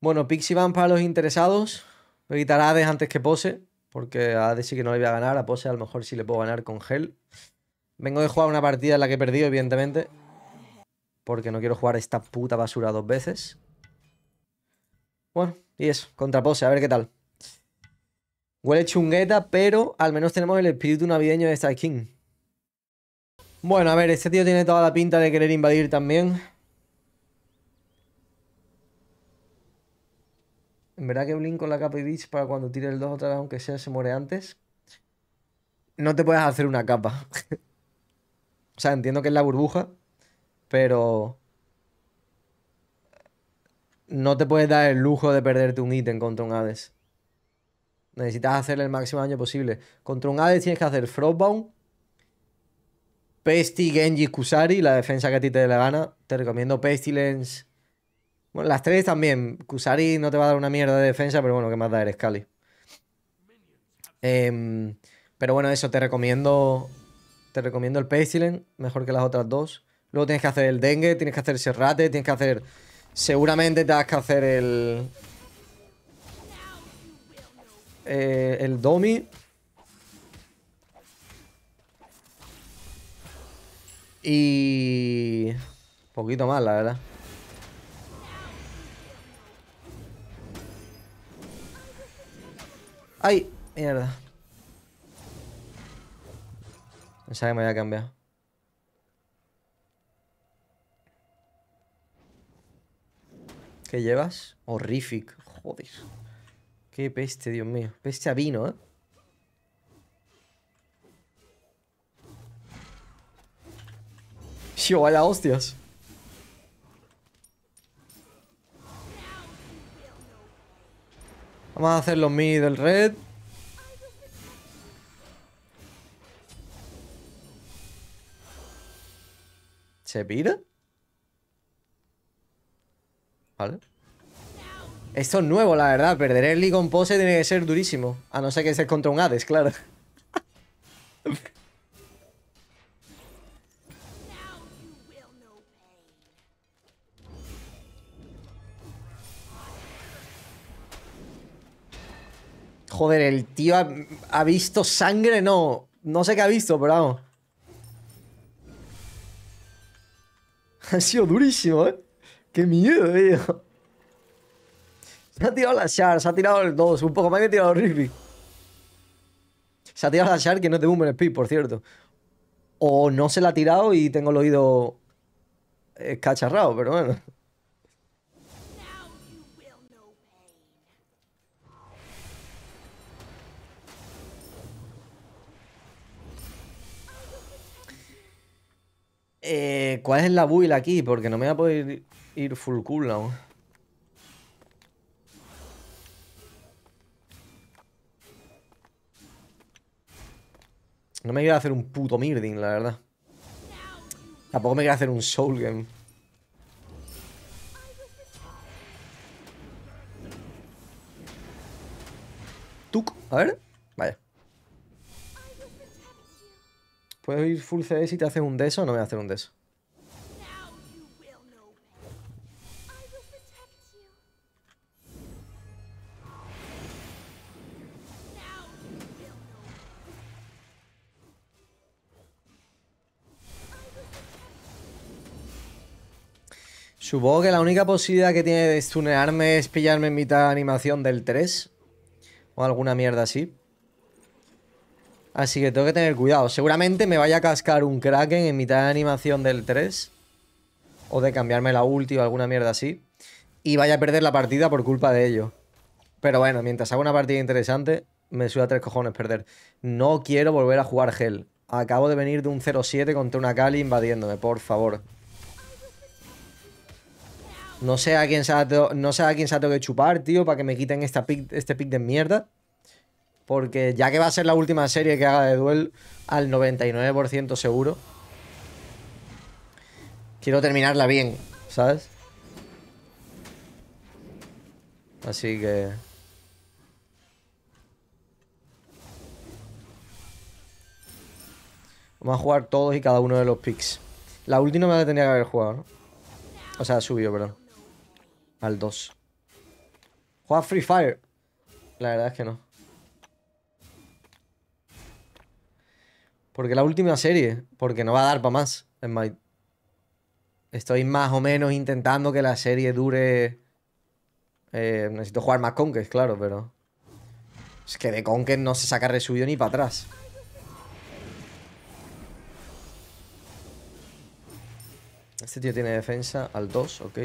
Bueno, Pixie van para los interesados. me a antes que Pose, porque a Hades sí que no le voy a ganar. A Pose a lo mejor sí le puedo ganar con Gel. Vengo de jugar una partida en la que he perdido, evidentemente. Porque no quiero jugar esta puta basura dos veces. Bueno, y eso, contra Pose, a ver qué tal. Huele chungueta, pero al menos tenemos el espíritu navideño de esta King. Bueno, a ver, este tío tiene toda la pinta de querer invadir también. En verdad que Blink con la capa y Beach para cuando tire el 2 otra vez, aunque sea, se muere antes. No te puedes hacer una capa. o sea, entiendo que es la burbuja, pero. No te puedes dar el lujo de perderte un ítem contra un Hades. Necesitas hacerle el máximo daño posible. Contra un Hades tienes que hacer Frostbound, Pesti Genji, Kusari, la defensa que a ti te dé la gana. Te recomiendo Pestilence, las tres también. Kusari no te va a dar una mierda de defensa, pero bueno, ¿qué más da eres, em, Cali? pero bueno, eso, te recomiendo. Te recomiendo el Pestilent, mejor que las otras dos. Luego tienes que hacer el dengue, tienes que hacer el serrate, tienes que hacer. Seguramente te has que hacer el. Eh, el Domi. Y. Poquito más, la verdad. ¡Ay! Mierda. Pensaba que me había cambiado. ¿Qué llevas? Horrific. Joder. Qué peste, Dios mío. Peste a vino, ¿eh? Yo, vaya hostias. Vamos a hacer los del red. ¿Se pira? Vale. Esto es nuevo, la verdad. Perder el League con pose tiene que ser durísimo. A no ser que estés contra un Hades, claro. Joder, el tío ha, visto sangre, no. No sé qué ha visto, pero vamos. Ha sido durísimo, ¿eh? Qué miedo, tío. Se ha tirado la Shard, se ha tirado el 2, un poco más que tirado el Riffy. Se ha tirado la Shard que no es de Boomer Speed, por cierto. O no se la ha tirado y tengo el oído cacharrado, pero bueno. Eh, ¿Cuál es la build aquí? Porque no me voy a poder ir, full cooldown. No me quiero hacer un puto Mirdin, la verdad. Tampoco me quiero hacer un Soul Game. Tuk, a ver. ¿Puedo ir full CS si te hace un deso o no me hacer un deso. Supongo que la única posibilidad que tiene de stunearme es pillarme en mitad de animación del 3. O alguna mierda así. Así que tengo que tener cuidado. Seguramente me vaya a cascar un Kraken en mitad de animación del 3. O de cambiarme la ulti o alguna mierda así. Y vaya a perder la partida por culpa de ello. Pero bueno, mientras hago una partida interesante, me suda tres cojones perder. No quiero volver a jugar gel. Acabo de venir de un 0-7 contra una Kali invadiéndome, por favor. No sé a quién se ha, no se que chupar, tío, para que me quiten esta este pick de mierda. Porque ya que va a ser la última serie que haga de duel al 99% seguro, quiero terminarla bien, ¿sabes? Así que... Vamos a jugar todos y cada uno de los picks. La última me la tendría que haber jugado, O sea, subió, perdón. Al 2. Juega Free Fire. La verdad es que no. Porque la última serie, porque no va a dar para más. Estoy más o menos intentando que la serie dure. Eh, necesito jugar más Conquest, claro, pero. Es que de Conquest no se saca resubido ni para atrás. Este tío tiene defensa al 2, ok.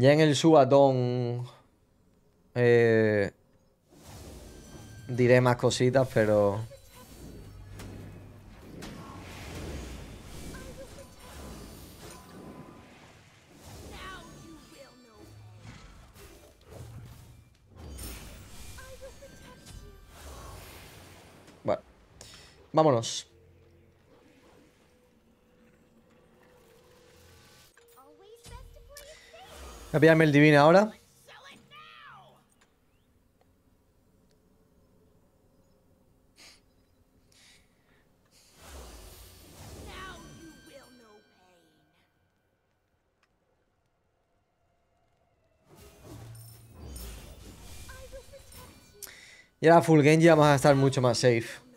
Ya en el subatón eh, diré más cositas, pero... vámonos. Voy a pillarme el divino ahora. Y ahora full ya vamos a estar mucho más safe.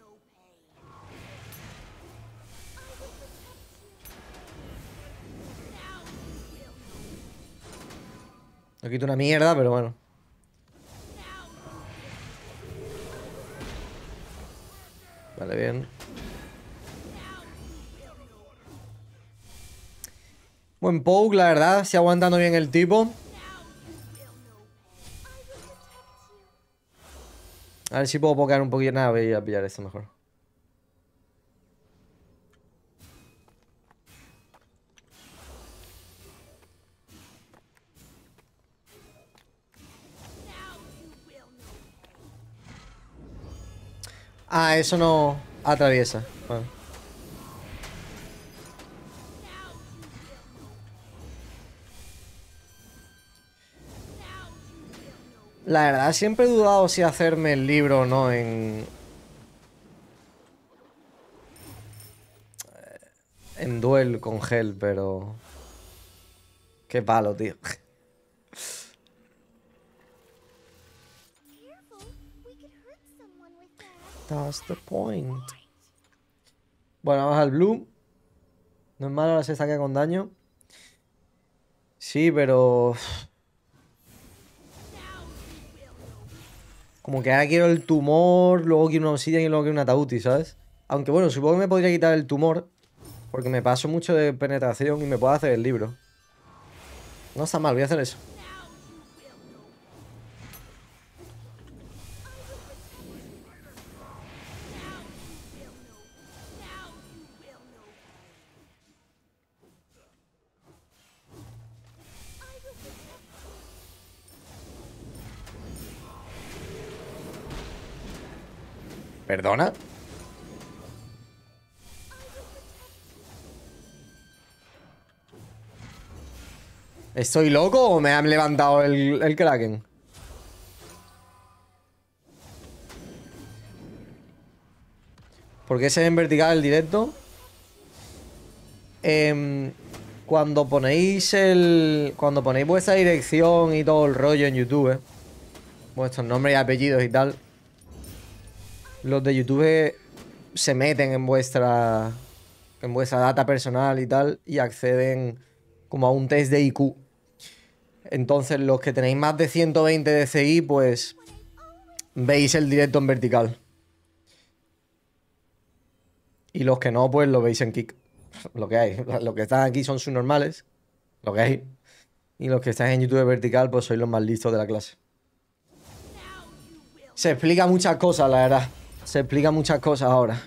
quito una mierda, pero bueno. Vale, bien. Buen poke, la verdad. Se aguantando bien el tipo. A ver si puedo pokear un poquito. Nada, voy a pillar esto mejor. Ah, eso no atraviesa. Ah. La verdad, siempre he dudado si hacerme el libro o no en... En duel con gel, pero... Qué palo, tío. That's the point. Bueno, vamos al blue. No es malo, ahora se saca con daño. Sí, pero... Como que ahora quiero el tumor, luego quiero una obsidian y luego quiero una tauti, ¿sabes? Aunque bueno, supongo que me podría quitar el tumor. Porque me paso mucho de penetración y me puedo hacer el libro. No está mal, voy a hacer eso. ¿Perdona? ¿Estoy loco o me han levantado el, el Kraken? ¿Por qué se ve en vertical el directo? Em, cuando ponéis el... Cuando ponéis vuestra dirección y todo el rollo en YouTube, vuestros nombres y apellidos y tal, los de YouTube se meten en vuestra, en vuestra data personal y tal y acceden como a un test de IQ. Entonces los que tenéis más de 120 DCI, pues veis el directo en vertical. Y los que no, pues lo veis en kick. Lo que hay. Los que están aquí son sus normales. Lo que hay. Y los que están en YouTube vertical, pues sois los más listos de la clase. Se explica muchas cosas, la verdad se explica muchas cosas ahora.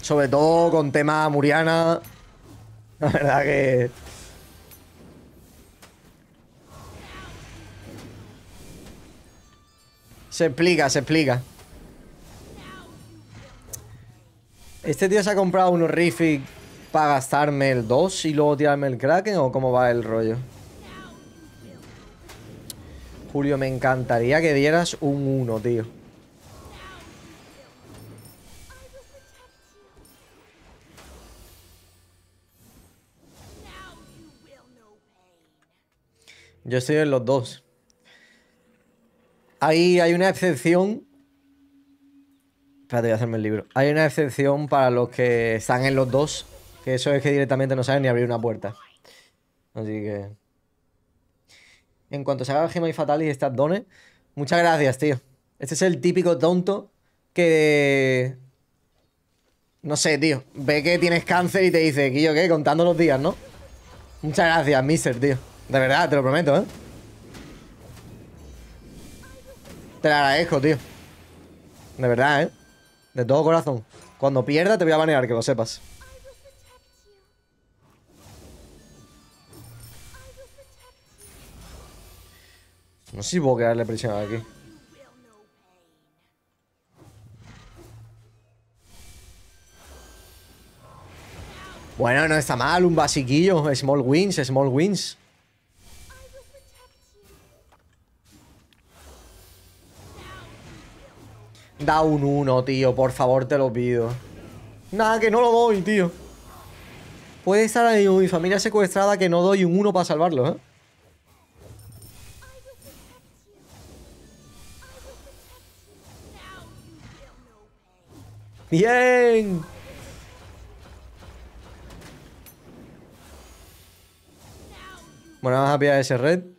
Sobre todo con tema Muriana. La verdad que... Se explica, se explica. Este tío se ha comprado un horrific para gastarme el 2 y luego tirarme el Kraken o cómo va el rollo. Julio, me encantaría que dieras un 1, tío. Yo estoy en los dos. Ahí hay una excepción. Espérate, voy a hacerme el libro. Hay una excepción para los que están en los dos. Que eso es que directamente no saben ni abrir una puerta. Así que... En cuanto se haga Gema y y estas dones... Muchas gracias, tío. Este es el típico tonto que... No sé, tío. Ve que tienes cáncer y te dice, yo ¿qué? Contando los días, ¿no? Muchas gracias, mister, tío. De verdad, te lo prometo, ¿eh? Te la agradezco, tío. De verdad, ¿eh? De todo corazón. Cuando pierda te voy a banear, que lo sepas. No sé si puedo quedarle presionado aquí. Bueno, no está mal, un basiquillo. Small wins, small wins. Da un 1, tío. Por favor, te lo pido. Nada, que no lo doy, tío. Puede estar ahí mi familia secuestrada que no doy un 1 para salvarlo, ¿eh? ¡Bien! Bueno, vamos a pillar ese red.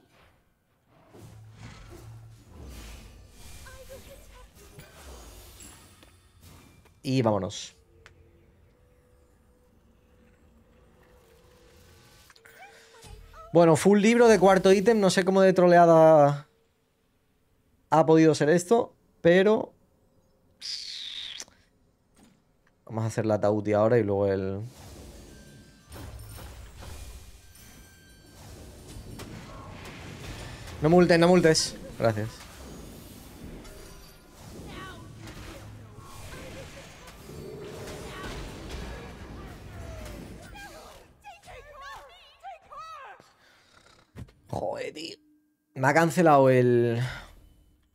y vámonos. Bueno, full libro de cuarto ítem. No sé cómo de troleada ha podido ser esto, pero... Vamos a hacer la Tauti ahora y luego el... No multes, no multes. Gracias. Joder, tío. Me ha cancelado el...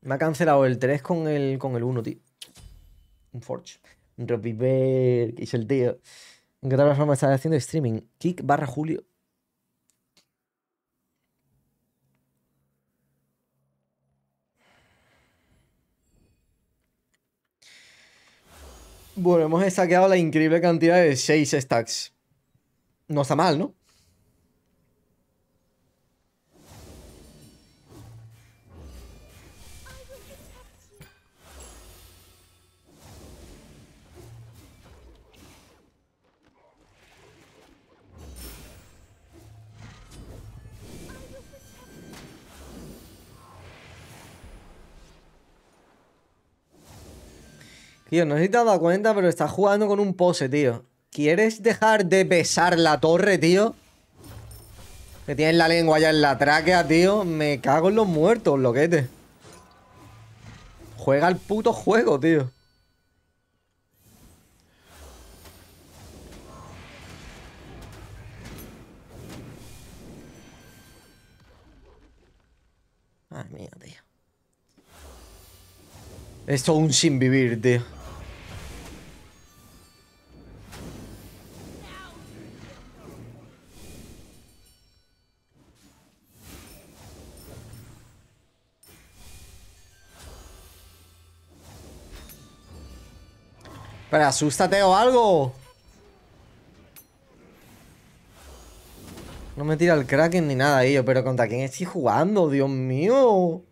Me ha cancelado el 3 con el, con el 1, tío. Un Forge. Reviver, que es el tío. ¿En qué otra forma está haciendo streaming? Kick barra Julio. Bueno, hemos saqueado la increíble cantidad de 6 stacks. No está mal, ¿no? Tío, no sé si te has dado cuenta, pero estás jugando con un pose, tío. ¿Quieres dejar de besar la torre, tío? Que tienes la lengua ya en la tráquea, tío. Me cago en los muertos, loquete. Juega el puto juego, tío. Madre mía, tío. Esto es un sin vivir, tío. Pero asústate o algo. No me tira el Kraken ni nada, ello. Pero ¿contra quién estoy jugando? Dios mío.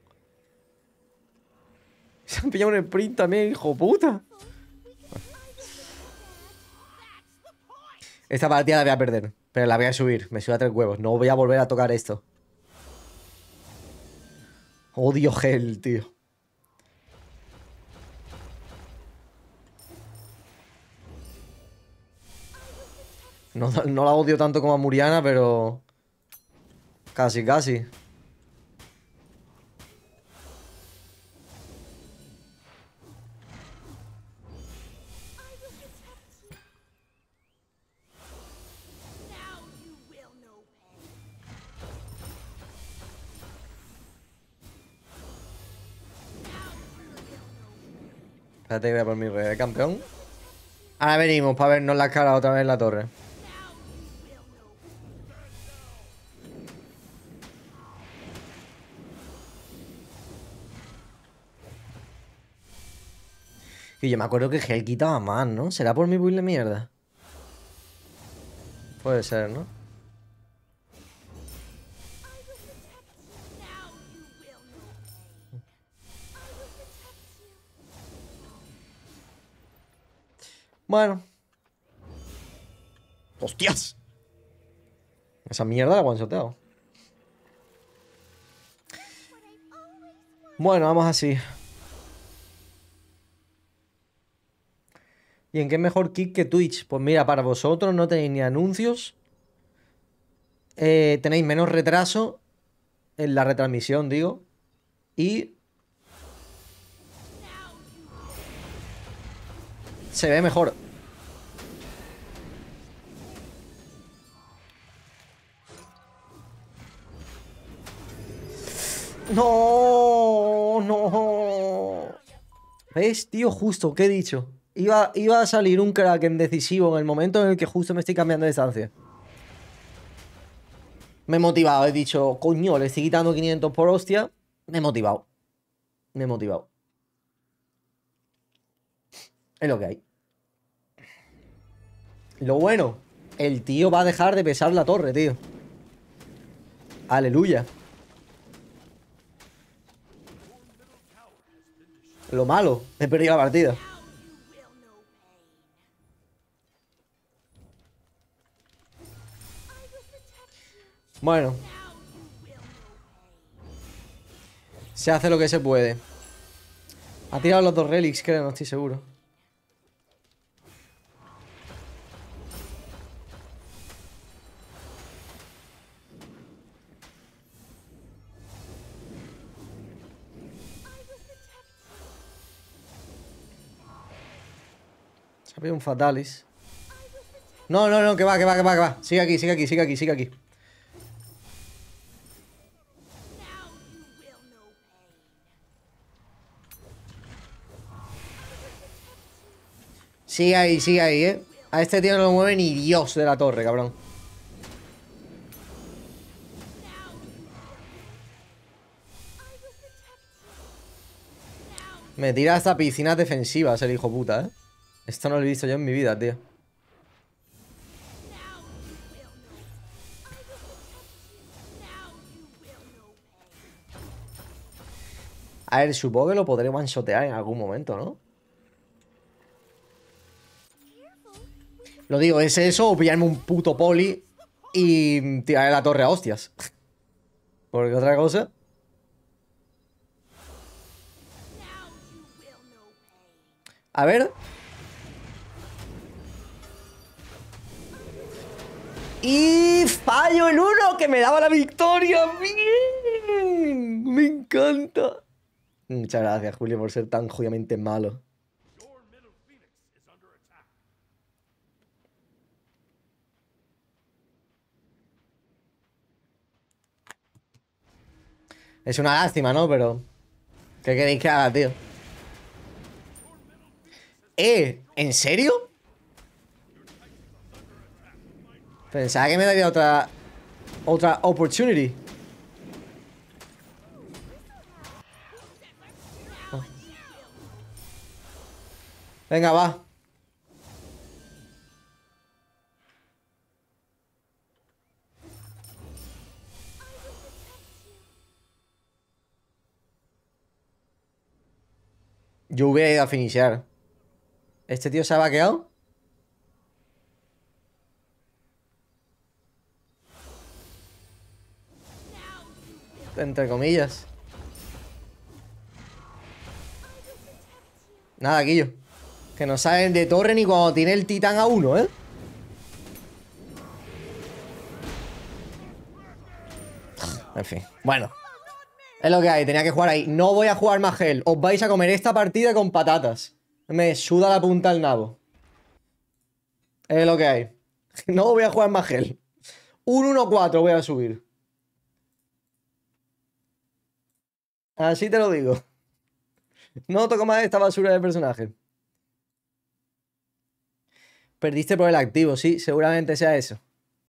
Se han pillado un sprint también, hijo puta. Esta partida la voy a perder. Pero la voy a subir. Me subo a tres huevos. No voy a volver a tocar esto. Odio gel, tío. No, la odio tanto como a Muriana, pero... Casi, casi. Espérate que voy a por mi rey campeón. Ahora venimos para vernos la cara otra vez en la torre. Y yo me acuerdo que Gel quitaba más, ¿no? ¿Será por mi build de mierda? Puede ser, ¿no? Bueno. ¡Hostias! Esa mierda la guanchoteo. Bueno, vamos así. ¿Y en qué mejor kick que Twitch? Pues mira, para vosotros no tenéis ni anuncios, eh, tenéis menos retraso en la retransmisión, digo, y se ve mejor. No, no. ¿Ves, tío? Justo, ¿qué he dicho? Iba, a salir un crack en decisivo en el momento en el que justo me estoy cambiando de estancia. Me he motivado, he dicho, coño, le estoy quitando 500 por hostia. Me he motivado. Me he motivado. Es lo que hay. Lo bueno, el tío va a dejar de pesar la torre, tío. Aleluya. Lo malo, he perdido la partida. Bueno. Se hace lo que se puede. Ha tirado los dos relics, creo, no estoy seguro. Se ha un fatalis. No, no, no, que va, que va, que va, que va. Sigue aquí, sigue aquí, sigue aquí, sigue aquí. Sigue ahí, sigue ahí, eh. A este tío no lo mueve ni Dios de la torre, cabrón. Me tira hasta piscinas defensivas el hijo puta, ¿eh? Esto no lo he visto yo en mi vida, tío. A ver, supongo que lo podré one-shotear en algún momento, ¿no? Lo digo, es eso o pillarme un puto poli y tirarle la torre a hostias. Porque otra cosa... A ver... Y fallo el uno que me daba la victoria. me encanta. Muchas gracias, Julio, por ser tan jodidamente malo. Es una lástima, ¿no? Pero... ¿Qué queréis que haga, tío? ¿Eh? ¿En serio? Pensaba que me daría otra... Otra opportunity. Ah. Venga, va. Yo hubiera ido a finishar. ¿Este tío se ha vaqueado? Entre comillas. Nada, Guillo. Que no salen de torre ni cuando tiene el titán a uno, ¿eh? en fin. Bueno. Es lo que hay, tenía que jugar ahí. No voy a jugar más gel. Os vais a comer esta partida con patatas. Me suda la punta al nabo. Es lo que hay. No voy a jugar más gel. Un 1-4 voy a subir. Así te lo digo. No toco más esta basura de personaje. Perdiste por el activo, sí, seguramente sea eso.